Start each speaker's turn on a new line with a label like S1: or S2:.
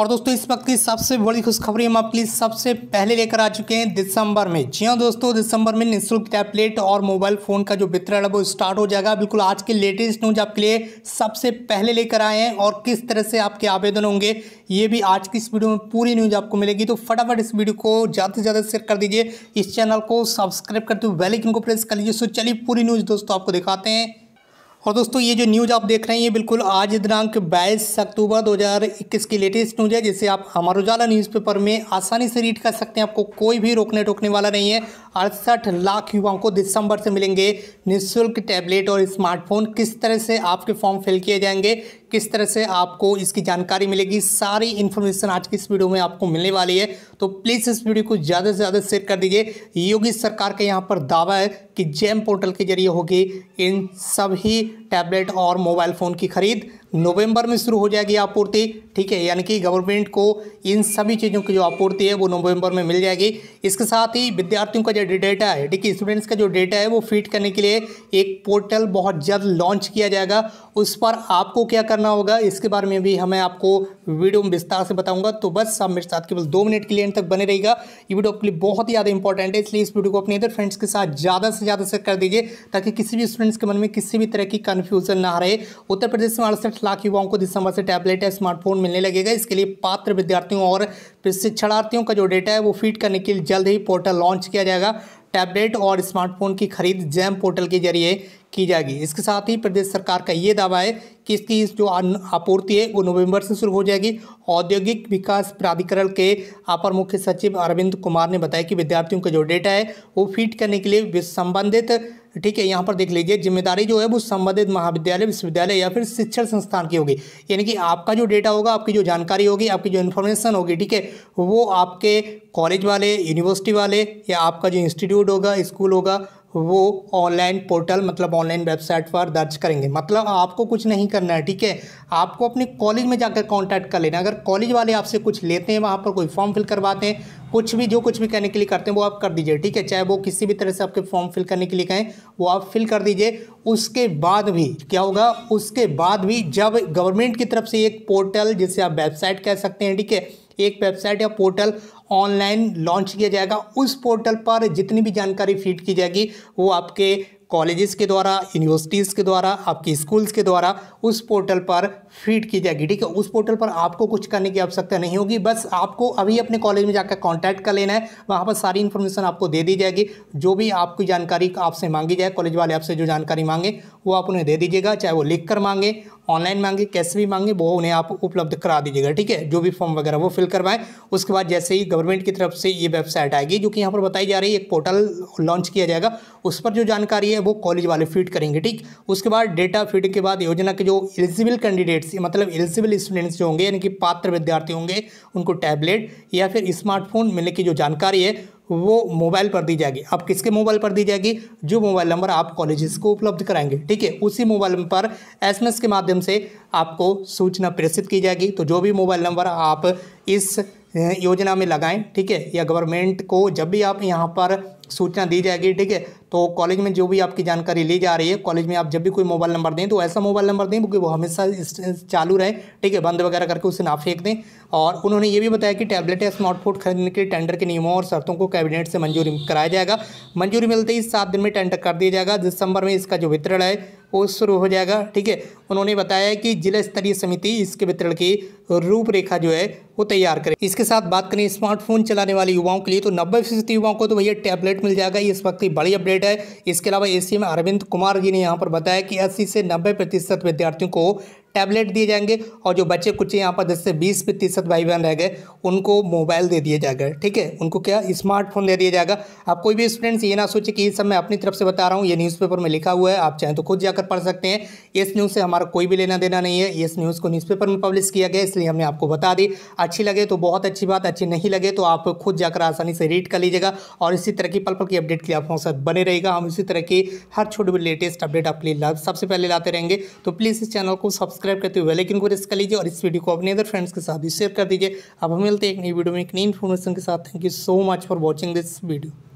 S1: और दोस्तों इस वक्त की सबसे बड़ी खुशखबरी हम आपके लिए सबसे पहले लेकर आ चुके हैं दिसंबर में जी हाँ दोस्तों दिसंबर में निःशुल्क टैबलेट और मोबाइल फ़ोन का जो वितरण है वो स्टार्ट हो जाएगा बिल्कुल आज के लेटेस्ट न्यूज आपके लिए सबसे पहले लेकर आए हैं और किस तरह से आपके आवेदन होंगे ये भी आज की इस वीडियो में पूरी न्यूज आपको मिलेगी तो फटाफट इस वीडियो को ज़्यादा से ज़्यादा शेयर कर दीजिए इस चैनल को सब्सक्राइब करते हुए बेलाइकन को प्रेस कर लीजिए सो चलिए पूरी न्यूज़ दोस्तों आपको दिखाते हैं और दोस्तों ये जो न्यूज़ आप देख रहे हैं ये बिल्कुल आज दिनांक 22 अक्टूबर 2021 की लेटेस्ट न्यूज़ है जिसे आप अमर उजाला न्यूज़पेपर में आसानी से रीड कर सकते हैं आपको कोई भी रोकने टोकने वाला नहीं है अड़सठ लाख युवाओं को दिसंबर से मिलेंगे निःशुल्क टैबलेट और स्मार्टफोन किस तरह से आपके फॉर्म फिल किए जाएंगे किस तरह से आपको इसकी जानकारी मिलेगी सारी इन्फॉर्मेशन आज की इस वीडियो में आपको मिलने वाली है तो प्लीज़ इस वीडियो को ज़्यादा से ज़्यादा शेयर कर दीजिए योगी सरकार का यहाँ पर दावा है कि जैम पोर्टल के जरिए होगी इन सभी टैबलेट और मोबाइल फ़ोन की खरीद नवंबर में शुरू हो जाएगी आपूर्ति ठीक है यानी कि गवर्नमेंट को इन सभी चीज़ों की जो आपूर्ति है वो नवंबर में मिल जाएगी इसके साथ ही विद्यार्थियों का जो डेटा है ठीक है स्टूडेंट्स का जो डेटा है वो फीड करने के लिए एक पोर्टल बहुत जल्द लॉन्च किया जाएगा उस पर आपको क्या करना होगा इसके बारे में भी हमें आपको वीडियो में विस्तार से बताऊँगा तो बस आप मेरे साथ केवल दो मिनट के लिए तक बने रहेगा ये वीडियो आपके लिए बहुत ही ज़्यादा इंपॉर्टेंट है इसलिए इस वीडियो को अपने इधर फ्रेंड्स के साथ ज़्यादा से ज़्यादा शेयर कर दीजिए ताकि किसी भी स्टूडेंट्स के मन में किसी भी तरह की कन्फ्यूज कन्फ्यूजन ना रहे उत्तर प्रदेश में अड़सठ लाख युवाओं को दिसंबर से टैबलेट या स्मार्टफोन मिलने लगेगा इसके लिए पात्र विद्यार्थियों और प्रशिक्षणार्थियों का जो डेटा है वो फीड करने के लिए जल्द ही पोर्टल लॉन्च किया जाएगा टैबलेट और स्मार्टफोन की खरीद जैम पोर्टल के जरिए की जाएगी इसके साथ ही प्रदेश सरकार का ये दावा है कि इसकी जो आपूर्ति है वो नवंबर से शुरू हो जाएगी औद्योगिक विकास प्राधिकरण के अपर मुख्य सचिव अरविंद कुमार ने बताया कि विद्यार्थियों का जो डेटा है वो फीड करने के लिए संबंधित ठीक है यहाँ पर देख लीजिए जिम्मेदारी जो है वो संबंधित महाविद्यालय विश्वविद्यालय या फिर शिक्षण संस्थान की होगी यानी कि आपका जो डेटा होगा आपकी जो जानकारी होगी आपकी जो इन्फॉर्मेशन होगी ठीक है वो आपके कॉलेज वाले यूनिवर्सिटी वाले या आपका जो इंस्टीट्यूट होगा स्कूल होगा वो ऑनलाइन पोर्टल मतलब ऑनलाइन वेबसाइट पर दर्ज करेंगे मतलब आपको कुछ नहीं करना है ठीक है आपको अपने कॉलेज में जाकर कांटेक्ट कर लेना अगर कॉलेज वाले आपसे कुछ लेते हैं वहाँ पर कोई फॉर्म फिल करवाते हैं कुछ भी जो कुछ भी करने के लिए करते हैं वो आप कर दीजिए ठीक है चाहे वो किसी भी तरह से आपके फॉर्म फिल करने के लिए कहें वो आप फिल कर दीजिए उसके बाद भी क्या होगा उसके बाद भी जब गवर्नमेंट की तरफ से एक पोर्टल जिसे आप वेबसाइट कह सकते हैं ठीक है एक वेबसाइट या पोर्टल ऑनलाइन लॉन्च किया जाएगा उस पोर्टल पर जितनी भी जानकारी फीड की जाएगी वो आपके कॉलेजेस के द्वारा यूनिवर्सिटीज़ के द्वारा आपके स्कूल्स के द्वारा उस पोर्टल पर फीड की जाएगी ठीक है उस पोर्टल पर आपको कुछ करने की आवश्यकता नहीं होगी बस आपको अभी अपने कॉलेज में जाकर कांटेक्ट कर लेना है वहाँ पर सारी इन्फॉर्मेशन आपको दे दी जाएगी जो भी आपकी जानकारी आपसे मांगी जाए कॉलेज वाले आपसे जो जानकारी मांगे वो आप उन्हें दे दीजिएगा चाहे वो लिख कर मांगे ऑनलाइन मांगे कैसे भी मांगे वो उन्हें आप उपलब्ध करा दीजिएगा ठीक है जो भी फॉर्म वगैरह वो फिल करवाएं उसके बाद जैसे ही गवर्नमेंट की तरफ से ये वेबसाइट आएगी जो कि यहाँ पर बताई जा रही है एक पोर्टल लॉन्च किया जाएगा उस पर जो जानकारी है वो कॉलेज वाले फीड करेंगे ठीक उसके बाद डेटा फीड के बाद योजना के जो एलिजिबल कैंडिडेट्स मतलब एलिजिबल स्टूडेंट्स जो होंगे यानी कि पात्र विद्यार्थी होंगे उनको टैबलेट या फिर स्मार्टफोन मिलने की जो जानकारी है वो मोबाइल पर दी जाएगी अब किसके मोबाइल पर दी जाएगी जो मोबाइल नंबर आप कॉलेजेस को उपलब्ध कराएंगे ठीक है उसी मोबाइल पर एसएमएस के माध्यम से आपको सूचना प्रेषित की जाएगी तो जो भी मोबाइल नंबर आप इस योजना में लगाएं ठीक है या गवर्नमेंट को जब भी आप यहाँ पर सूचना दी जाएगी ठीक है तो कॉलेज में जो भी आपकी जानकारी ली जा रही है कॉलेज में आप जब भी कोई मोबाइल नंबर दें तो ऐसा मोबाइल नंबर दें क्योंकि वो हमेशा चालू रहे ठीक है बंद वगैरह करके उसे ना फेंक दें और उन्होंने ये भी बताया कि टैबलेट या स्मार्टफोन खरीदने के टेंडर के नियमों और शर्तों को कैबिनेट से मंजूरी कराया जाएगा मंजूरी मिलते ही सात दिन में टेंडर कर दिया जाएगा दिसंबर में इसका जो वितरण है वो शुरू हो जाएगा ठीक है उन्होंने बताया कि जिला स्तरीय समिति इसके वितरण की रूपरेखा जो है वो तैयार करे इसके साथ बात करें स्मार्टफोन चलाने वाले युवाओं के लिए तो नब्बे फीसदी युवाओं को तो भैया टैबलेट मिल जाएगा ये इस वक्त की बड़ी अपडेट है इसके अलावा ए सी अरविंद कुमार जी ने यहाँ पर बताया कि अस्सी से नब्बे प्रतिशत विद्यार्थियों को टैबलेट दिए जाएंगे और जो बच्चे कुछ यहाँ पर दस से बीस प्रतिशत भाई बहन रह गए उनको मोबाइल दे दिया जाएगा ठीक है उनको क्या स्मार्टफोन दे दिया जाएगा आप कोई भी स्टूडेंट्स ये ना सोचे कि ये सब मैं अपनी तरफ से बता रहा हूँ ये न्यूज़पेपर में लिखा हुआ है आप चाहें तो खुद जाकर पढ़ सकते हैं इस न्यूज़ से हम हमारा कोई भी लेना देना नहीं है इस न्यूज़ को न्यूज़पेपर में पब्लिश किया गया इसलिए हमने आपको बता दी अच्छी लगे तो बहुत अच्छी बात अच्छी नहीं लगे तो आप खुद जाकर आसानी से रीड कर लीजिएगा और इसी तरह की पल पल की अपडेट के लिए आप हमारे साथ बने रहेगा हम इसी तरह की हर छोटी बड़ी लेटेस्ट अपडेट आपके लिए सबसे पहले लाते रहेंगे तो प्लीज़ इस चैनल को सब्सक्राइब करते हुए लेकिन को रिस्क कर लीजिए और इस वीडियो को अपने अदर फ्रेंड्स के साथ भी शेयर कर दीजिए अब हम मिलते हैं एक नई वीडियो में एक नई इन्फॉर्मेशन के साथ thank you so much for watching this video